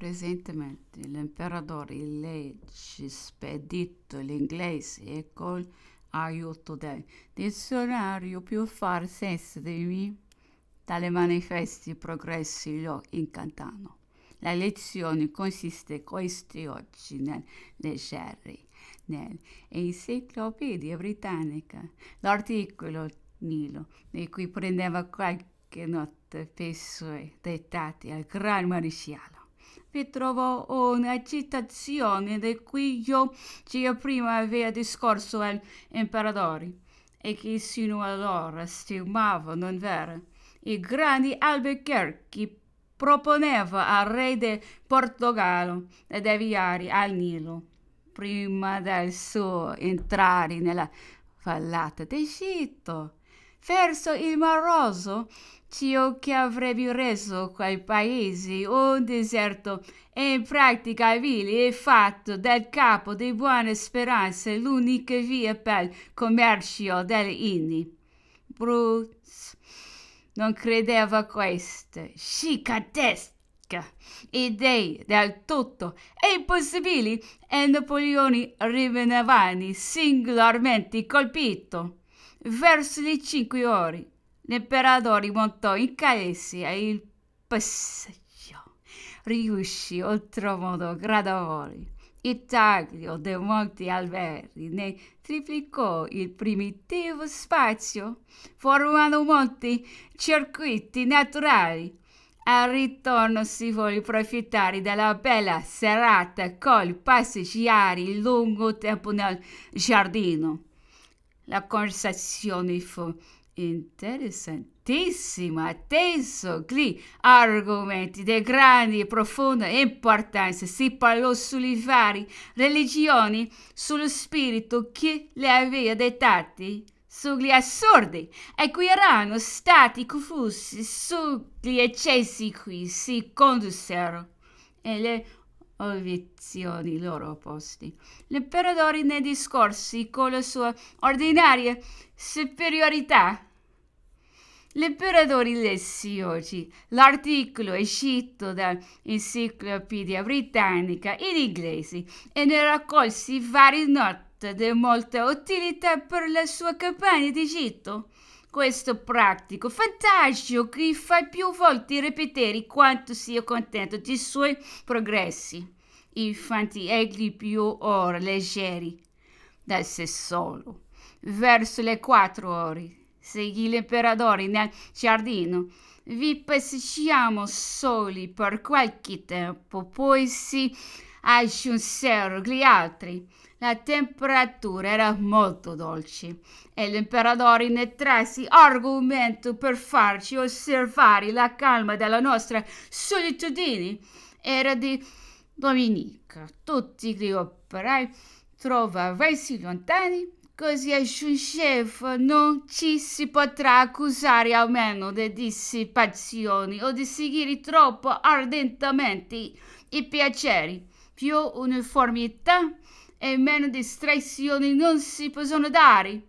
Presentemente l'imperatore legge spedito l'inglese e con aiuto del dizionario più far senso di me, tale manifesti progressi lo incantano. La lezione consiste questi oggi nel leggere nell'Enciclopedia Britannica l'articolo Nilo, di cui prendeva qualche notte per i suoi dettati al gran maresciallo vi trovo una citazione di Quiglio che prima avevo discorso agli imperatori e che sino allora stimavo non vero. I grandi Albuquerque proponeva al re di Portogallo di deviare al Nilo prima del suo entrare nella vallata d'Egitto verso il maroso ciò che avrebbe reso quel paese un deserto e in pratica vili e fatto del capo di buone speranze l'unica via per il commercio delle Indi. Bruce non credeva queste scicateste idee del tutto impossibili e Napoleone rimaneva singolarmente colpito Verso le cinque ore, l'imperatore montò in caessia e il passaggio riuscì oltremodo gradevole. Il taglio dei monti alberti ne triplicò il primitivo spazio, formando molti circuiti naturali. Al ritorno si vuole approfittare della bella serata con i passeggiari lungo tempo nel giardino. La conversazione fu interessantissima, atteso gli argomenti di grande e profonda importanza. Si parlò sulle varie religioni, sullo spirito che le aveva dettate, sugli assurdi e cui erano stati confusi, sugli eccessi cui si condussero. E le obiezioni loro opposti. L'imperatore ne discorsi con la sua ordinaria superiorità. L'imperatore lessi oggi l'articolo uscito dall'Enciclopedia Britannica in inglese e ne raccolsi varie note di molta utilità per la sua campagna d'Egitto. Questo pratico, fantastico, che fa più volte ripetere quanto sia contento dei suoi progressi. Infatti egli più ore leggeri dal se solo. Verso le quattro ore seguì l'imperatore nel giardino vi passiamo soli per qualche tempo, poi si aggiunsero gli altri. La temperatura era molto dolce e l'imperatore ne trasse argomento per farci osservare la calma della nostra solitudine. Era di domenica. Tutti gli operai trovavano lontani Così il chef non ci si potrà accusare almeno di dissipazioni o di seguire troppo ardentemente i piaceri. Più uniformità e meno distrazioni non si possono dare.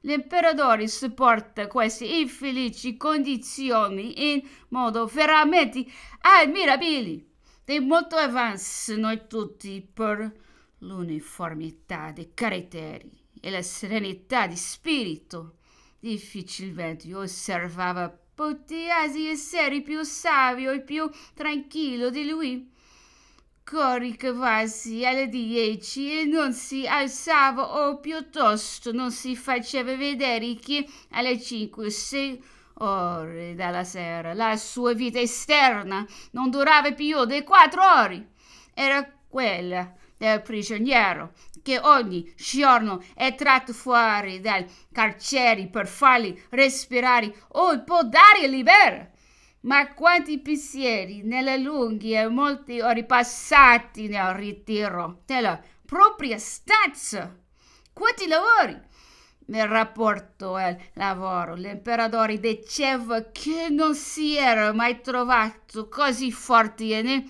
L'imperatore supporta queste infelici condizioni in modo veramente ammirabile. Di molto avanzano tutti per l'uniformità dei caratteri e la serenità di spirito. Difficilmente osservava poteasi essere più savio e più tranquillo di lui. Coricavasi alle dieci e non si alzava o piuttosto non si faceva vedere che alle cinque o sei ore dalla sera la sua vita esterna non durava più di quattro ore. Era quella del eh, prigioniero che ogni giorno è tratto fuori dal carcere per farli respirare o il po' d'aria libera. Ma quanti pensieri nelle lunghe e molte ore passati nel ritiro della propria stanza. Quanti lavori! Nel rapporto al lavoro, l'imperatore diceva che non si era mai trovato così forte né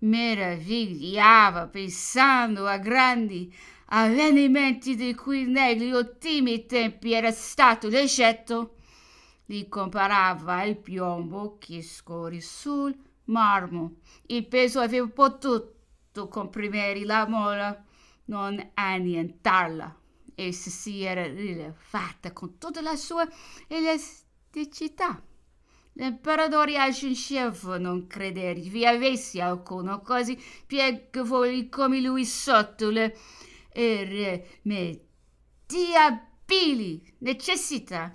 meravigliava pensando a grandi avvenimenti di cui negli ultimi tempi era stato l'Egitto, li comparava il piombo che scorre sul marmo. Il peso aveva potuto comprimere la mola, non annientarla. Essa si era rilevata con tutta la sua elasticità L'imperatore Ascenscef non crede vi avessi alcuno così pieghevole come lui sotto le irremediabili necessità.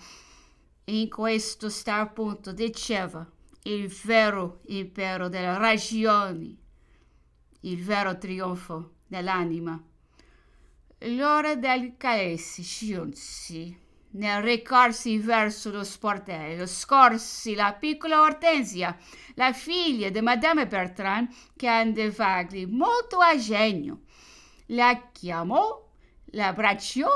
In questo sta appunto, diceva, il vero impero della ragione, il vero trionfo dell'anima. L'ora del calessi, Shionsi nel recarsi verso lo sportello, eh, scorsi la piccola Hortensia, la figlia di Madame Bertrand, che andava molto a genio. La chiamò, l'abbracciò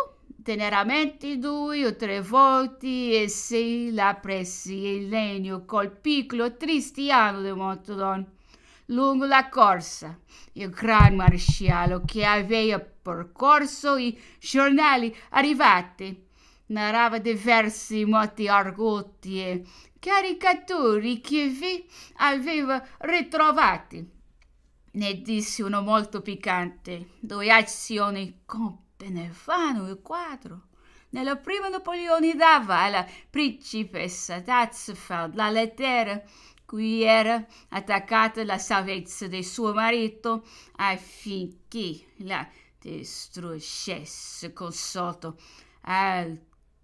teneramente due o tre volte e se la prese in legno col piccolo Tristiano di Montodon lungo la corsa. Il gran maresciallo che aveva percorso i giornali arrivati narrava diversi moti argotti e caricatori che vi aveva ritrovati. Ne disse uno molto piccante, dove azioni componevano il quadro. Nella prima Napoleone dava alla principessa d'Atzfeld la lettera cui era attaccata la salvezza di suo marito affinché la distruggesse con sotto al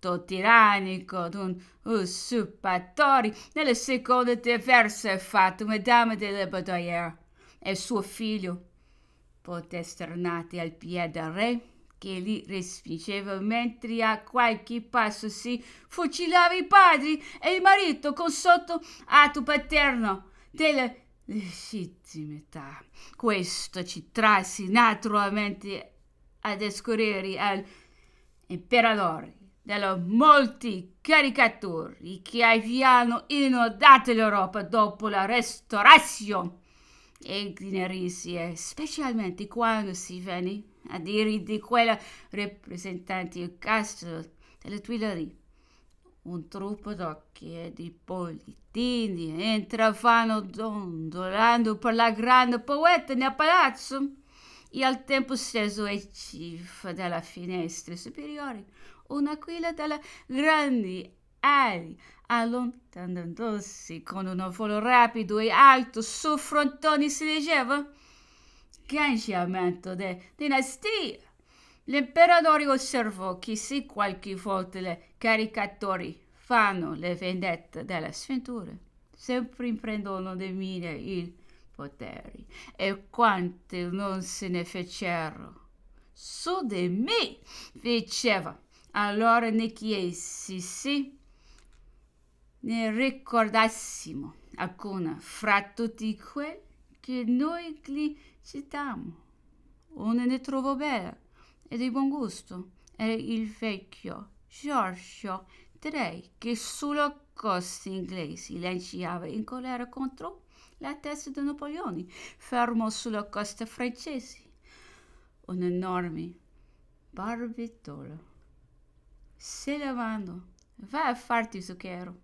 tutto tirannico d'un usurpatore, nelle seconde diverse fatto Madame de la Baudoyer e suo figlio, potesternati al piede del re, che li respingeva mentre a qualche passo si fucilava i padri e il marito con sotto atto paterno della legittimità. Questo ci trasse naturalmente a descorrere al imperatore dalla molti caricatori che avevano inondato l'Europa dopo la restaurazione e inerzie, specialmente quando si venne a dire di quella rappresentante il castello delle Tuilerie. Un truppo d'occhi e di politini entravano dondolando per la grande poeta nel palazzo e al tempo stesso è cifra della finestra superiore un'aquila dalla grandi ali allontanandosi con un volo rapido e alto sul frontone si leggeva Ganciamento de dinastia. L'imperatore osservò che se qualche volta le caricatori fanno le vendette della sventura, sempre prendono di mira il poteri e quante non se ne fecero. Su di me diceva. Allora ne chiesi sì ne ricordassimo alcuna fra tutti quei che noi gli citammo. Una ne trovò bella e di buon gusto era il vecchio Giorgio Trey che sulla costa inglese lanciava in colera contro la testa di Napoleone, fermo sulla costa francese. Un enorme barbitolo. Se levando, va a farti zucchero.